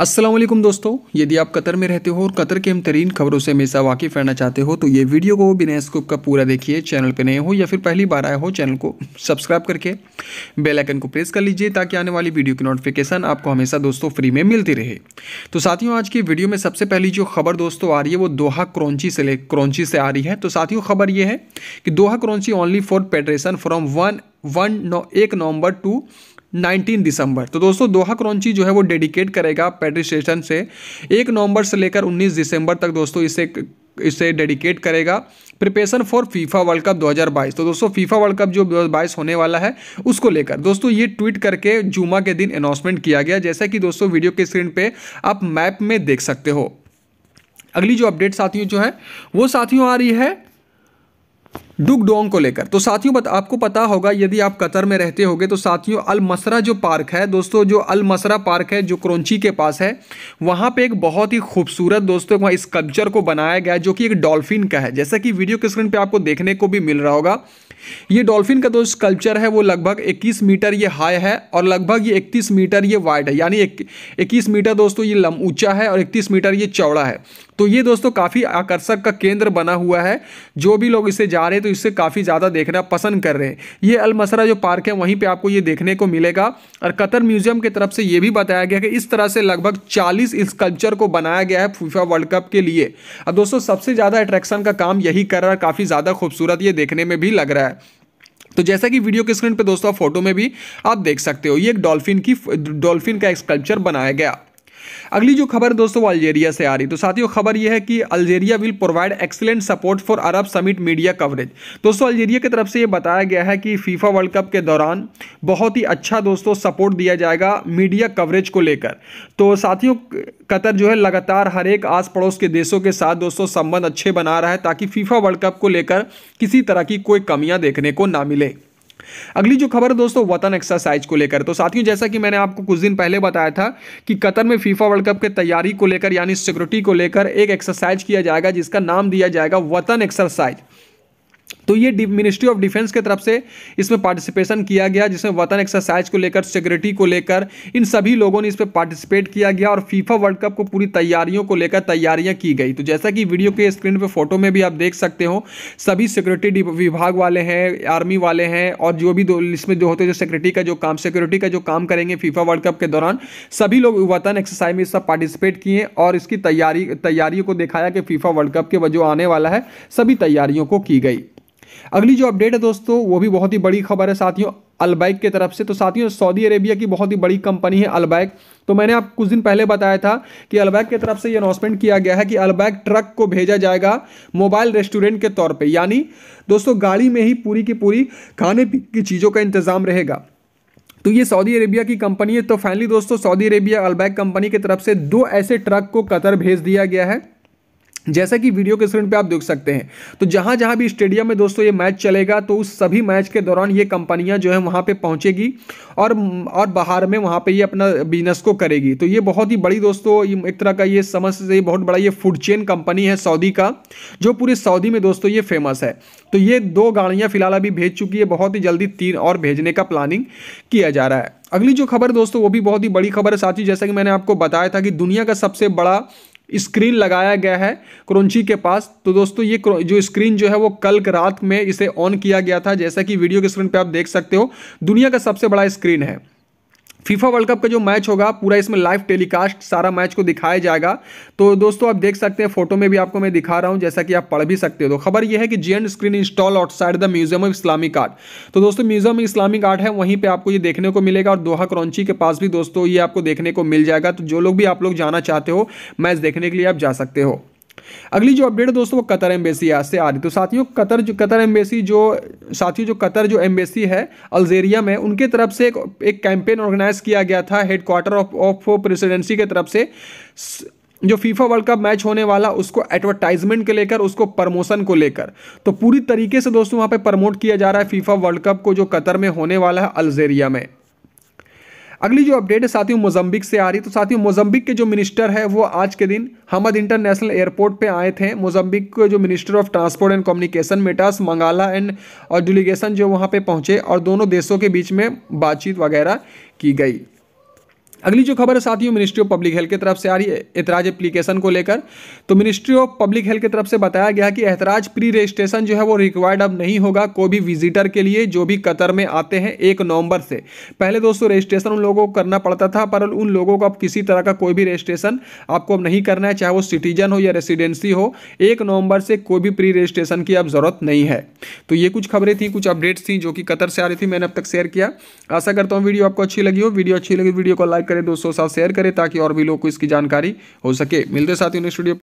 असलम दोस्तों यदि आप कतर में रहते हो और कतर के हम तरीन खबरों से हमेशा वाकिफ रहना चाहते हो तो ये वीडियो को बिना स्कोप का पूरा देखिए चैनल पर नए हो या फिर पहली बार आए हो चैनल को सब्सक्राइब करके बेल आइकन को प्रेस कर लीजिए ताकि आने वाली वीडियो की नोटिफिकेशन आपको हमेशा दोस्तों फ्री में मिलती रहे तो साथियों आज की वीडियो में सबसे पहली जो खबर दोस्तों आ रही है वो दोहा क्रॉन्ची से ले क्रॉन्ची से आ रही है तो साथियों खबर ये है कि दोहा क्रॉन्ची only for federation from one one नौ एक नवंबर टू 19 दिसंबर तो दोस्तों दोहा क्रॉन्ची जो है वो डेडिकेट करेगा पेट्रिस्टेशन स्टेशन से एक नवंबर से लेकर 19 दिसंबर तक दोस्तों इसे इसे डेडिकेट करेगा preparation for FIFA World Cup 2022 तो दोस्तों फीफा वर्ल्ड कप जो 2022 होने वाला है उसको लेकर दोस्तों ये ट्वीट करके जुमा के दिन अनाउंसमेंट किया गया जैसा कि दोस्तों वीडियो के स्क्रीन पर आप मैप में देख सकते हो अगली जो अपडेट साथियों जो है वो साथियों आ रही है डुग डोंग को लेकर तो साथियों बत, आपको पता होगा यदि आप कतर में रहते होगे तो साथियों अल मसरा जो पार्क है दोस्तों जो अल मसरा पार्क है जो क्रोंची के पास है वहाँ पे एक बहुत ही खूबसूरत दोस्तों वहाँ स्कल्पचर को बनाया गया जो कि एक डॉल्फिन का है जैसा कि वीडियो के स्क्रीन पर आपको देखने को भी मिल रहा होगा ये डॉल्फिन का जो स्कल्पचर है वो लगभग 21 मीटर ये हाई है और लगभग ये 31 मीटर ये वाइड है यानी इक्कीस मीटर दोस्तों ये लम ऊंचा है और 31 मीटर ये चौड़ा है तो ये दोस्तों काफ़ी आकर्षक का केंद्र बना हुआ है जो भी लोग इसे जा रहे हैं तो इससे काफ़ी ज़्यादा देखना पसंद कर रहे हैं ये अलमसरा जो पार्क है वहीं पे आपको ये देखने को मिलेगा और कतर म्यूजियम की तरफ से ये भी बताया गया कि इस तरह से लगभग चालीस स्कल्पचर को बनाया गया है फीफा वर्ल्ड कप के लिए अब दोस्तों सबसे ज़्यादा अट्रैक्शन का काम यही कर रहा है काफ़ी ज़्यादा खूबसूरत ये देखने में भी लग रहा है है तो जैसा कि वीडियो के स्क्रीन पे दोस्तों फोटो में भी आप देख सकते हो ये एक डॉल्फिन की डॉल्फिन का एक स्कल्पचर बनाया गया अगली जो खबर दोस्तों अल्जेरिया से आ रही तो साथियों खबर यह है कि Algeria will provide excellent support for Arab summit media coverage दोस्तों अल्जेरिया की तरफ से यह बताया गया है कि फीफा वर्ल्ड कप के दौरान बहुत ही अच्छा दोस्तों सपोर्ट दिया जाएगा मीडिया कवरेज को लेकर तो साथियों कतर जो है लगातार हर एक आस पड़ोस के देशों के साथ दोस्तों संबंध अच्छे बना रहा है ताकि फीफा वर्ल्ड कप को लेकर किसी तरह की कोई कमियां देखने को ना मिले अगली जो खबर है दोस्तों वतन एक्सरसाइज को लेकर तो साथियों जैसा कि मैंने आपको कुछ दिन पहले बताया था कि कतर में फीफा वर्ल्ड कप के तैयारी को लेकर यानी सिक्योरिटी को लेकर एक एक्सरसाइज किया जाएगा जिसका नाम दिया जाएगा वतन एक्सरसाइज तो ये मिनिस्ट्री ऑफ डिफेंस के तरफ से इसमें पार्टिसिपेशन किया गया जिसमें वतन एक्सरसाइज को लेकर सिक्योरिटी को लेकर इन सभी लोगों ने इस पर पार्टिसिपेट किया गया और फीफा वर्ल्ड कप को पूरी तैयारियों को लेकर तैयारियां की गई तो जैसा कि वीडियो के स्क्रीन पर फोटो में भी आप देख सकते हो सभी सिक्योरिटी विभाग वाले हैं आर्मी वाले हैं और जो भी इसमें जो होते हैं जो सिक्योरिटी का जो काम सिक्योरिटी का जो काम करेंगे फीफा वर्ल्ड कप के दौरान सभी लोग वतन एक्सरसाइज में सब पार्टिसिपेट किए और इसकी तैयारी तैयारियों को दिखाया कि फीफा वर्ल्ड कप के जो आने वाला है सभी तैयारियों को की गई अगली जो अपडेट है दोस्तों वो भी बहुत ही बड़ी खबर है साथियों अलबैक की तरफ से तो साथियों सऊदी अरेबिया की बहुत ही बड़ी कंपनी है अलबैक तो मैंने आप कुछ दिन पहले बताया था कि अलबैक की तरफ से ये अनाउंसमेंट किया गया है कि अलबैक ट्रक को भेजा जाएगा मोबाइल रेस्टोरेंट के तौर पर यानी दोस्तों गाड़ी में ही पूरी की पूरी खाने की चीज़ों का इंतज़ाम रहेगा तो ये सऊदी अरेबिया की कंपनी है तो फाइनली दोस्तों सऊदी अरेबिया अलबैक कंपनी की तरफ से दो ऐसे ट्रक को कतर भेज दिया गया है जैसा कि वीडियो के स्क्रीन पे आप देख सकते हैं तो जहां जहां भी स्टेडियम में दोस्तों ये मैच चलेगा तो उस सभी मैच के दौरान ये कंपनियां जो है वहां पे पहुंचेगी और और बाहर में वहां पे ये अपना बिजनेस को करेगी तो ये बहुत ही बड़ी दोस्तों एक तरह का ये समझ से बहुत बड़ा ये फूड चेन कंपनी है सऊदी का जो पूरी सऊदी में दोस्तों ये फेमस है तो ये दो गाड़ियाँ फिलहाल अभी भेज चुकी है बहुत ही जल्दी तीन और भेजने का प्लानिंग किया जा रहा है अगली जो खबर दोस्तों वो भी बहुत ही बड़ी खबर है साथ ही जैसा कि मैंने आपको बताया था कि दुनिया का सबसे बड़ा स्क्रीन लगाया गया है क्रोंची के पास तो दोस्तों ये जो स्क्रीन जो है वो कल रात में इसे ऑन किया गया था जैसा कि वीडियो के स्क्रीन पर आप देख सकते हो दुनिया का सबसे बड़ा स्क्रीन है फीफा वर्ल्ड कप का जो मैच होगा पूरा इसमें लाइव टेलीकास्ट सारा मैच को दिखाया जाएगा तो दोस्तों आप देख सकते हैं फोटो में भी आपको मैं दिखा रहा हूं जैसा कि आप पढ़ भी सकते हो तो खबर यह है कि जी screen install outside the museum of Islamic art तो दोस्तों म्यूजियम ऑफ इस्लामिक आर्ट है वहीं पर आपको ये देखने को मिलेगा और दोहा क्रॉन्ची के पास भी दोस्तों ये आपको देखने को मिल जाएगा तो जो लोग भी आप लोग जाना चाहते हो मैच देखने के लिए आप जा सकते हो अगली जो अपडेट है दोस्तों वो कतर एम्बेसी से आ रही तो साथियों कतर जो कतर एम्बेसी जो साथियों जो कतर जो एम्बेसी है अल्जेरिया में उनके तरफ से एक, एक कैंपेन ऑर्गेनाइज किया गया था हेडक्वार्टर ऑफ ऑफ प्रेसिडेंसी के तरफ से जो फीफा वर्ल्ड कप मैच होने वाला उसको एडवर्टाइजमेंट के लेकर उसको प्रमोशन को लेकर तो पूरी तरीके से दोस्तों वहाँ पर प्रमोट किया जा रहा है फीफा वर्ल्ड कप को जो कतर में होने वाला है अल्जेरिया में अगली जो अपडेट है साथियों मोजम्बिक से आ रही तो साथियों मोजम्बिक के जो मिनिस्टर है वो आज के दिन हमद इंटरनेशनल एयरपोर्ट पे आए थे मोजम्बिक के जो minister of transport and communication Mateus Magala and और डेलीगेशन जो वहाँ पे पहुँचे और दोनों देशों के बीच में बातचीत वगैरह की गई अगली जो खबर है साथियों मिनिस्ट्री ऑफ पब्लिक हेल्थ की तरफ से आ रही है एतराज एप्लीकेशन को लेकर तो मिनिस्ट्री ऑफ पब्लिक हेल्थ की तरफ से बताया गया कि एतराज प्री रजिस्ट्रेशन जो है वो रिक्वायर्ड अब नहीं होगा कोई भी विजिटर के लिए जो भी कतर में आते हैं एक नवंबर से पहले दोस्तों रजिस्ट्रेशन उन लोगों को करना पड़ता था पर उन लोगों को अब किसी तरह का कोई भी रजिस्ट्रेशन आपको अब नहीं करना है चाहे वो सिटीजन हो या रेसिडेंसी हो एक नवंबर से कोई भी प्री रजिस्ट्रेशन की अब ज़रूरत नहीं है तो ये कुछ खबरें थी कुछ अपडेट्स थी जो कि कतर से आ रही थी मैंने अब तक शेयर किया आशा करता हूँ वीडियो आपको अच्छी लगी हो वीडियो अच्छी लगी वीडियो को लाइक करें दोस्तों साथ शेयर करें ताकि और भी लोग को इसकी जानकारी हो सके मिलते साथियों ने नेक्स्ट वीडियो